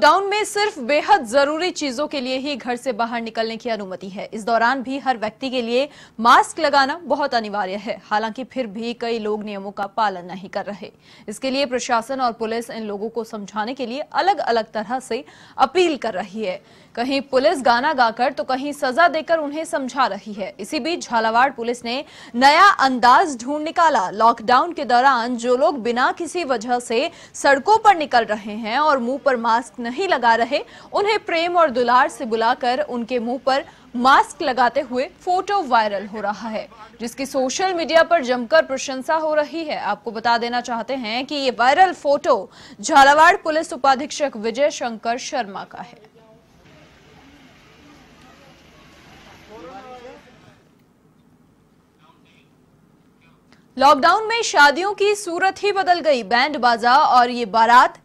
lockdown में सिर्फ बेहद जरूरी चीजों के लिए ही घर से बाहर निकलने की अनुमति है इस दौरान भी हर व्यक्ति के लिए मास्क लगाना बहुत अनिवार्य है हालांकि फिर भी कई लोग नियमों का पालन नहीं कर रहे इसके लिए प्रशासन और पुलिस इन लोगों को समझाने के लिए अलग अलग तरह से अपील कर रही है कहीं पुलिस गाना गाकर तो कहीं सजा देकर उन्हें समझा रही है इसी बीच झालावाड़ पुलिस ने नया अंदाज ढूंढ निकाला लॉकडाउन के दौरान जो लोग बिना किसी वजह से सड़कों पर निकल रहे हैं और मुंह पर मास्क नहीं लगा रहे उन्हें प्रेम और दुलार से बुलाकर उनके मुंह पर मास्क लगाते हुए फोटो वायरल हो रहा है जिसकी सोशल मीडिया पर जमकर प्रशंसा हो रही है आपको बता देना चाहते हैं कि ये वायरल फोटो झालावाड़ पुलिस उपाधीक्षक विजय शंकर शर्मा का है लॉकडाउन में शादियों की सूरत ही बदल गई बैंड बाजा और ये बारात